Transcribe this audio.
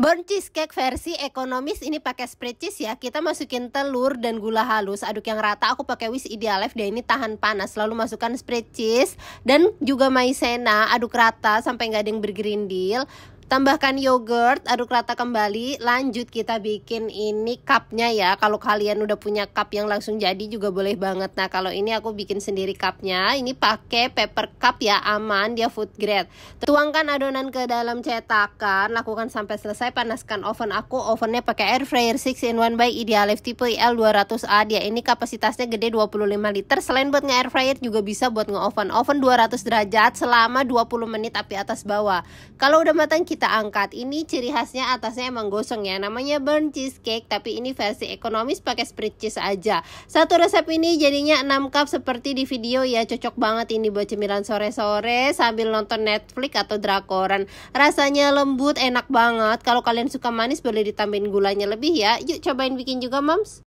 Born cheesecake versi ekonomis ini pakai spread cheese ya. Kita masukin telur dan gula halus, aduk yang rata. Aku pakai whisk Idealife dan ini tahan panas. Lalu masukkan spread cheese dan juga maizena, aduk rata sampai nggak ada yang bergerindil. Tambahkan yogurt, aduk rata kembali. Lanjut kita bikin ini cupnya ya. Kalau kalian udah punya cup yang langsung jadi juga boleh banget. Nah kalau ini aku bikin sendiri cupnya. Ini pakai paper cup ya, aman dia food grade. Tuangkan adonan ke dalam cetakan. Lakukan sampai selesai. Panaskan oven aku. Ovennya pakai air fryer 6 in 1 by Idealife tipe IL200A. Dia ini kapasitasnya gede 25 liter. Selain buat nge air fryer juga bisa buat nge oven. Oven 200 derajat selama 20 menit api atas bawah. Kalau udah matang kita kita angkat. Ini ciri khasnya atasnya emang gosong ya. Namanya burn cheesecake tapi ini versi ekonomis pakai spread cheese aja. Satu resep ini jadinya 6 cup seperti di video ya. Cocok banget ini buat cemilan sore-sore sambil nonton Netflix atau drakoran. Rasanya lembut, enak banget. Kalau kalian suka manis boleh ditambahin gulanya lebih ya. Yuk cobain bikin juga, Moms.